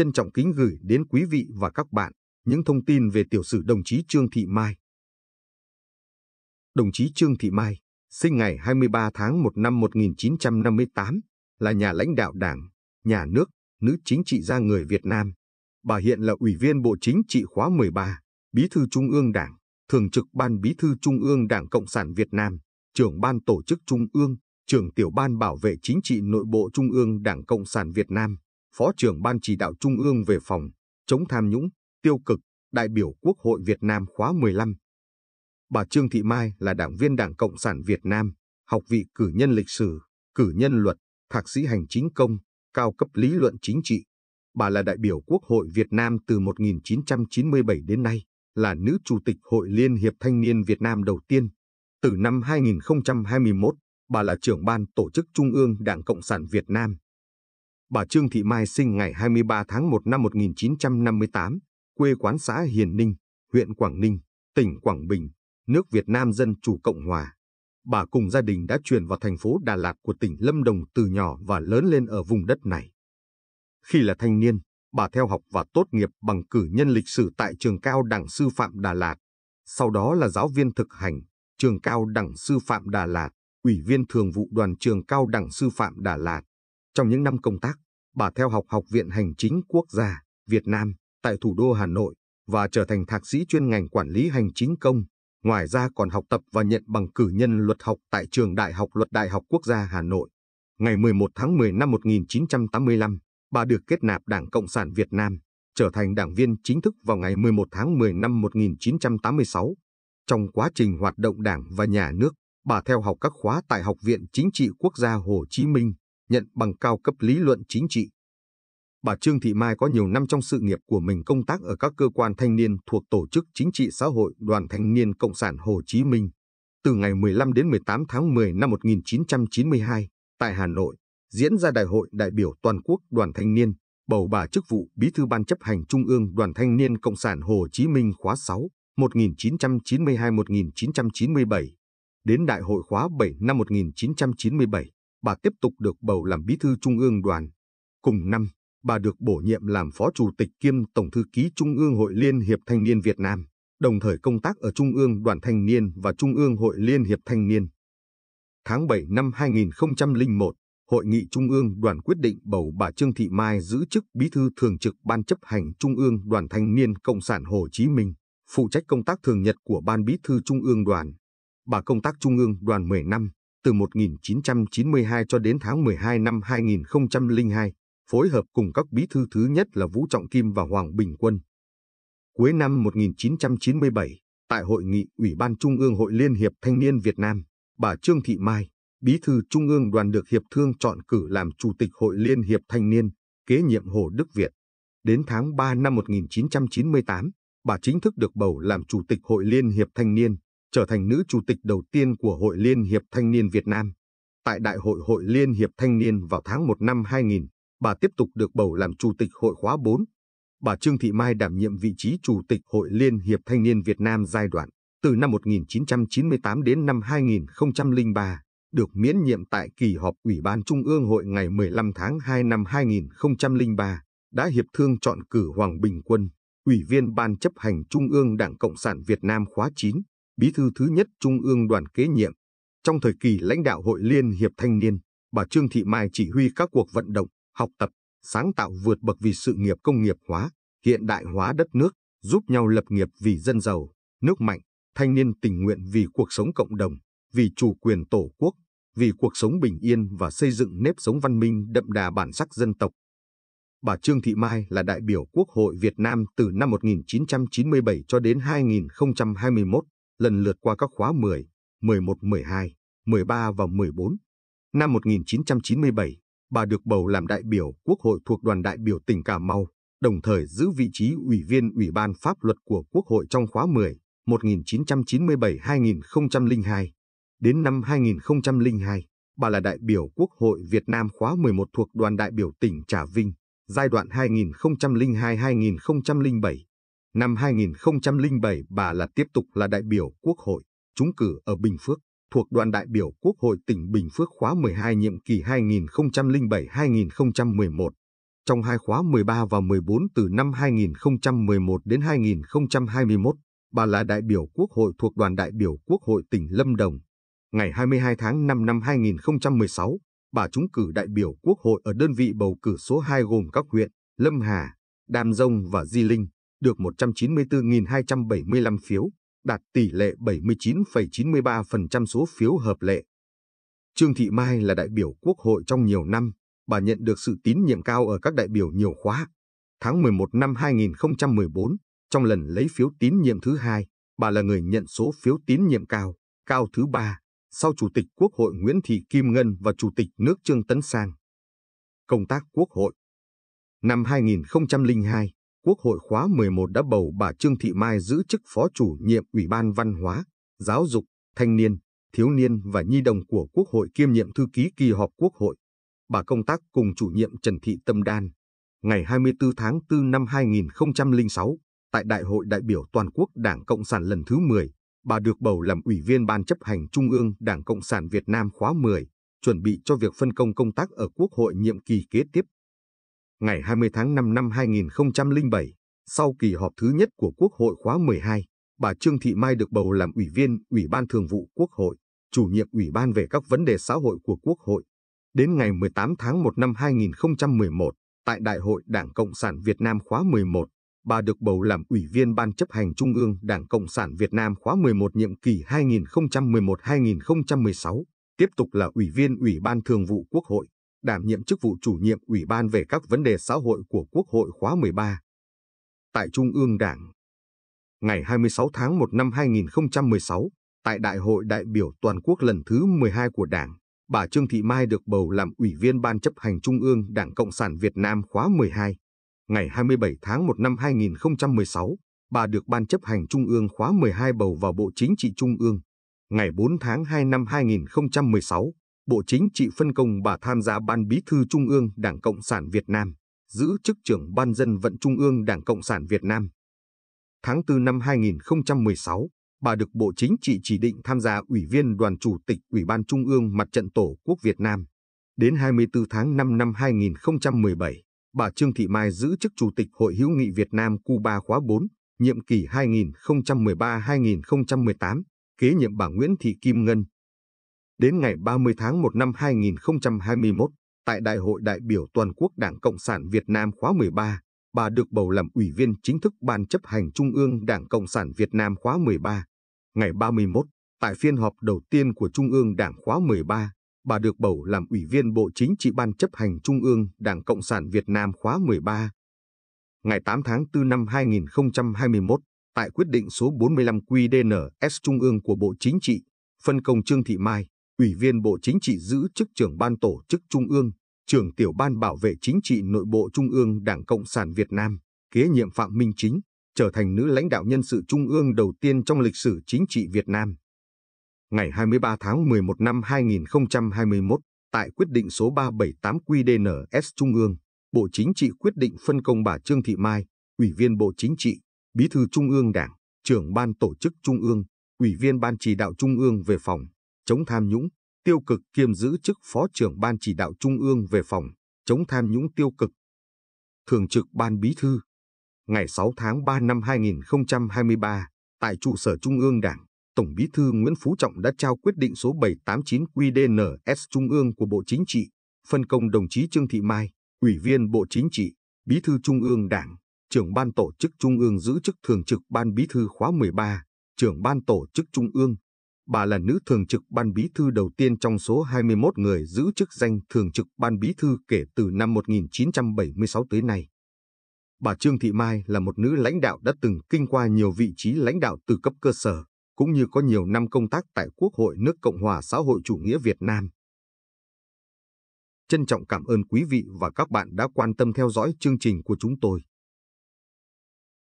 trân trọng kính gửi đến quý vị và các bạn những thông tin về tiểu sử đồng chí Trương Thị Mai. Đồng chí Trương Thị Mai, sinh ngày 23 tháng 1 năm 1958, là nhà lãnh đạo đảng, nhà nước, nữ chính trị gia người Việt Nam. Bà hiện là Ủy viên Bộ Chính trị khóa 13, Bí thư Trung ương Đảng, Thường trực Ban Bí thư Trung ương Đảng Cộng sản Việt Nam, trưởng Ban Tổ chức Trung ương, trưởng Tiểu ban Bảo vệ Chính trị Nội bộ Trung ương Đảng Cộng sản Việt Nam. Phó trưởng Ban chỉ đạo Trung ương về phòng, chống tham nhũng, tiêu cực, đại biểu Quốc hội Việt Nam khóa 15. Bà Trương Thị Mai là đảng viên Đảng Cộng sản Việt Nam, học vị cử nhân lịch sử, cử nhân luật, thạc sĩ hành chính công, cao cấp lý luận chính trị. Bà là đại biểu Quốc hội Việt Nam từ 1997 đến nay, là nữ chủ tịch Hội Liên hiệp Thanh niên Việt Nam đầu tiên. Từ năm 2021, bà là trưởng ban tổ chức Trung ương Đảng Cộng sản Việt Nam. Bà Trương Thị Mai sinh ngày 23 tháng 1 năm 1958, quê quán xã Hiền Ninh, huyện Quảng Ninh, tỉnh Quảng Bình, nước Việt Nam Dân Chủ Cộng Hòa. Bà cùng gia đình đã chuyển vào thành phố Đà Lạt của tỉnh Lâm Đồng từ nhỏ và lớn lên ở vùng đất này. Khi là thanh niên, bà theo học và tốt nghiệp bằng cử nhân lịch sử tại trường cao đẳng sư phạm Đà Lạt, sau đó là giáo viên thực hành, trường cao đẳng sư phạm Đà Lạt, ủy viên thường vụ đoàn trường cao đẳng sư phạm Đà Lạt, trong những năm công tác, bà theo học Học viện Hành chính Quốc gia Việt Nam tại thủ đô Hà Nội và trở thành thạc sĩ chuyên ngành quản lý hành chính công. Ngoài ra còn học tập và nhận bằng cử nhân luật học tại Trường Đại học Luật Đại học Quốc gia Hà Nội. Ngày 11 tháng 10 năm 1985, bà được kết nạp Đảng Cộng sản Việt Nam, trở thành đảng viên chính thức vào ngày 11 tháng 10 năm 1986. Trong quá trình hoạt động đảng và nhà nước, bà theo học các khóa tại Học viện Chính trị Quốc gia Hồ Chí Minh, nhận bằng cao cấp lý luận chính trị. Bà Trương Thị Mai có nhiều năm trong sự nghiệp của mình công tác ở các cơ quan thanh niên thuộc Tổ chức Chính trị Xã hội Đoàn Thanh niên Cộng sản Hồ Chí Minh. Từ ngày 15 đến 18 tháng 10 năm 1992, tại Hà Nội, diễn ra Đại hội đại biểu toàn quốc Đoàn Thanh niên, bầu bà chức vụ Bí thư Ban chấp hành Trung ương Đoàn Thanh niên Cộng sản Hồ Chí Minh khóa 6, 1992-1997, đến Đại hội khóa 7 năm 1997 bà tiếp tục được bầu làm bí thư Trung ương đoàn. Cùng năm, bà được bổ nhiệm làm phó chủ tịch kiêm tổng thư ký Trung ương Hội Liên hiệp Thanh niên Việt Nam, đồng thời công tác ở Trung ương Đoàn Thanh niên và Trung ương Hội Liên hiệp Thanh niên. Tháng 7 năm 2001, Hội nghị Trung ương đoàn quyết định bầu bà Trương Thị Mai giữ chức bí thư thường trực Ban chấp hành Trung ương Đoàn Thanh niên Cộng sản Hồ Chí Minh, phụ trách công tác thường nhật của Ban bí thư Trung ương đoàn. Bà công tác Trung ương đoàn 10 năm, từ 1992 cho đến tháng 12 năm 2002, phối hợp cùng các bí thư thứ nhất là Vũ Trọng Kim và Hoàng Bình Quân. Cuối năm 1997, tại hội nghị Ủy ban Trung ương Hội Liên hiệp Thanh niên Việt Nam, bà Trương Thị Mai, bí thư Trung ương đoàn được Hiệp thương chọn cử làm Chủ tịch Hội Liên hiệp Thanh niên, kế nhiệm Hồ Đức Việt. Đến tháng 3 năm 1998, bà chính thức được bầu làm Chủ tịch Hội Liên hiệp Thanh niên trở thành nữ chủ tịch đầu tiên của Hội Liên hiệp Thanh niên Việt Nam. Tại Đại hội Hội Liên hiệp Thanh niên vào tháng 1 năm 2000, bà tiếp tục được bầu làm chủ tịch hội khóa 4. Bà Trương Thị Mai đảm nhiệm vị trí chủ tịch Hội Liên hiệp Thanh niên Việt Nam giai đoạn từ năm 1998 đến năm 2003, được miễn nhiệm tại kỳ họp Ủy ban Trung ương hội ngày 15 tháng 2 năm 2003, đã hiệp thương chọn cử Hoàng Bình Quân, Ủy viên Ban chấp hành Trung ương Đảng Cộng sản Việt Nam khóa 9 bí thư thứ nhất Trung ương đoàn kế nhiệm. Trong thời kỳ lãnh đạo Hội Liên hiệp Thanh niên, bà Trương Thị Mai chỉ huy các cuộc vận động, học tập, sáng tạo vượt bậc vì sự nghiệp công nghiệp hóa, hiện đại hóa đất nước, giúp nhau lập nghiệp vì dân giàu, nước mạnh, thanh niên tình nguyện vì cuộc sống cộng đồng, vì chủ quyền tổ quốc, vì cuộc sống bình yên và xây dựng nếp sống văn minh đậm đà bản sắc dân tộc. Bà Trương Thị Mai là đại biểu Quốc hội Việt Nam từ năm 1997 cho đến 2021 lần lượt qua các khóa 10, 11, 12, 13 và 14. Năm 1997, bà được bầu làm đại biểu Quốc hội thuộc đoàn đại biểu tỉnh Cà Mau, đồng thời giữ vị trí Ủy viên Ủy ban Pháp luật của Quốc hội trong khóa 10, 1997-2002. Đến năm 2002, bà là đại biểu Quốc hội Việt Nam khóa 11 thuộc đoàn đại biểu tỉnh Trà Vinh, giai đoạn 2002-2007. Năm 2007 bà là tiếp tục là đại biểu Quốc hội, trúng cử ở Bình Phước, thuộc đoàn đại biểu Quốc hội tỉnh Bình Phước khóa 12 nhiệm kỳ 2007-2011. Trong hai khóa 13 và 14 từ năm 2011 đến 2021, bà là đại biểu Quốc hội thuộc đoàn đại biểu Quốc hội tỉnh Lâm Đồng. Ngày 22 tháng 5 năm 2016, bà trúng cử đại biểu Quốc hội ở đơn vị bầu cử số 2 gồm các huyện Lâm Hà, Đàm Dông và Di Linh được 194.275 phiếu, đạt tỷ lệ 79,93% số phiếu hợp lệ. Trương Thị Mai là đại biểu Quốc hội trong nhiều năm, bà nhận được sự tín nhiệm cao ở các đại biểu nhiều khóa. Tháng 11 năm 2014, trong lần lấy phiếu tín nhiệm thứ hai, bà là người nhận số phiếu tín nhiệm cao, cao thứ ba, sau Chủ tịch Quốc hội Nguyễn Thị Kim Ngân và Chủ tịch nước Trương Tấn Sang. Công tác Quốc hội Năm 2002, Quốc hội khóa 11 đã bầu bà Trương Thị Mai giữ chức Phó Chủ nhiệm Ủy ban Văn hóa, Giáo dục, Thanh niên, Thiếu niên và Nhi đồng của Quốc hội kiêm nhiệm thư ký kỳ họp Quốc hội. Bà công tác cùng chủ nhiệm Trần Thị Tâm Đan. Ngày 24 tháng 4 năm 2006, tại Đại hội đại biểu toàn quốc Đảng Cộng sản lần thứ 10, bà được bầu làm Ủy viên Ban chấp hành Trung ương Đảng Cộng sản Việt Nam khóa 10, chuẩn bị cho việc phân công công tác ở Quốc hội nhiệm kỳ kế tiếp ngày 20 tháng 5 năm 2007, sau kỳ họp thứ nhất của Quốc hội khóa 12, bà Trương Thị Mai được bầu làm Ủy viên Ủy ban Thường vụ Quốc hội, chủ nhiệm Ủy ban về các vấn đề xã hội của Quốc hội. Đến ngày 18 tháng 1 năm 2011, tại Đại hội Đảng Cộng sản Việt Nam khóa 11, bà được bầu làm Ủy viên Ban chấp hành Trung ương Đảng Cộng sản Việt Nam khóa 11 nhiệm kỳ 2011-2016, tiếp tục là Ủy viên Ủy ban Thường vụ Quốc hội đảm nhiệm chức vụ chủ nhiệm Ủy ban về các vấn đề xã hội của Quốc hội khóa 13. Tại Trung ương Đảng, ngày 26 tháng 1 năm 2016, tại Đại hội đại biểu toàn quốc lần thứ 12 của Đảng, bà Trương Thị Mai được bầu làm Ủy viên Ban chấp hành Trung ương Đảng Cộng sản Việt Nam khóa 12. Ngày 27 tháng 1 năm 2016, bà được Ban chấp hành Trung ương khóa 12 bầu vào Bộ Chính trị Trung ương. Ngày 4 tháng 2 năm 2016, Bộ Chính trị phân công bà tham gia Ban Bí thư Trung ương Đảng Cộng sản Việt Nam, giữ chức trưởng Ban dân vận Trung ương Đảng Cộng sản Việt Nam. Tháng 4 năm 2016, bà được Bộ Chính trị chỉ định tham gia Ủy viên Đoàn Chủ tịch Ủy ban Trung ương Mặt trận Tổ quốc Việt Nam. Đến 24 tháng 5 năm 2017, bà Trương Thị Mai giữ chức Chủ tịch Hội hữu nghị Việt Nam Cuba khóa 4, nhiệm kỳ 2013-2018, kế nhiệm bà Nguyễn Thị Kim Ngân, Đến ngày 30 tháng 1 năm 2021, tại Đại hội đại biểu toàn quốc Đảng Cộng sản Việt Nam khóa 13, bà được bầu làm Ủy viên chính thức Ban chấp hành Trung ương Đảng Cộng sản Việt Nam khóa 13. Ngày 31, tại phiên họp đầu tiên của Trung ương Đảng khóa 13, bà được bầu làm Ủy viên Bộ Chính trị Ban chấp hành Trung ương Đảng Cộng sản Việt Nam khóa 13. Ngày 8 tháng 4 năm 2021, tại quyết định số 45 QĐNS Trung ương của Bộ Chính trị, phân công Trương Thị Mai, Ủy viên Bộ Chính trị giữ chức trưởng ban tổ chức Trung ương, trưởng tiểu ban bảo vệ chính trị nội bộ Trung ương Đảng Cộng sản Việt Nam, kế nhiệm Phạm Minh Chính, trở thành nữ lãnh đạo nhân sự Trung ương đầu tiên trong lịch sử chính trị Việt Nam. Ngày 23 tháng 11 năm 2021, tại quyết định số 378 QDNS Trung ương, Bộ Chính trị quyết định phân công bà Trương Thị Mai, Ủy viên Bộ Chính trị, Bí thư Trung ương Đảng, trưởng ban tổ chức Trung ương, Ủy viên Ban chỉ đạo Trung ương về phòng, chống tham nhũng, tiêu cực kiêm giữ chức Phó trưởng Ban chỉ đạo Trung ương về phòng chống tham nhũng tiêu cực, Thường trực Ban Bí thư. Ngày 6 tháng 3 năm 2023, tại trụ sở Trung ương Đảng, Tổng Bí thư Nguyễn Phú Trọng đã trao quyết định số 789 QDNS Trung ương của Bộ Chính trị, phân công đồng chí Trương Thị Mai, Ủy viên Bộ Chính trị, Bí thư Trung ương Đảng, trưởng ban tổ chức Trung ương giữ chức Thường trực Ban Bí thư khóa 13, trưởng ban tổ chức Trung ương Bà là nữ thường trực ban bí thư đầu tiên trong số 21 người giữ chức danh thường trực ban bí thư kể từ năm 1976 tới nay. Bà Trương Thị Mai là một nữ lãnh đạo đã từng kinh qua nhiều vị trí lãnh đạo từ cấp cơ sở, cũng như có nhiều năm công tác tại Quốc hội nước Cộng hòa xã hội chủ nghĩa Việt Nam. Trân trọng cảm ơn quý vị và các bạn đã quan tâm theo dõi chương trình của chúng tôi.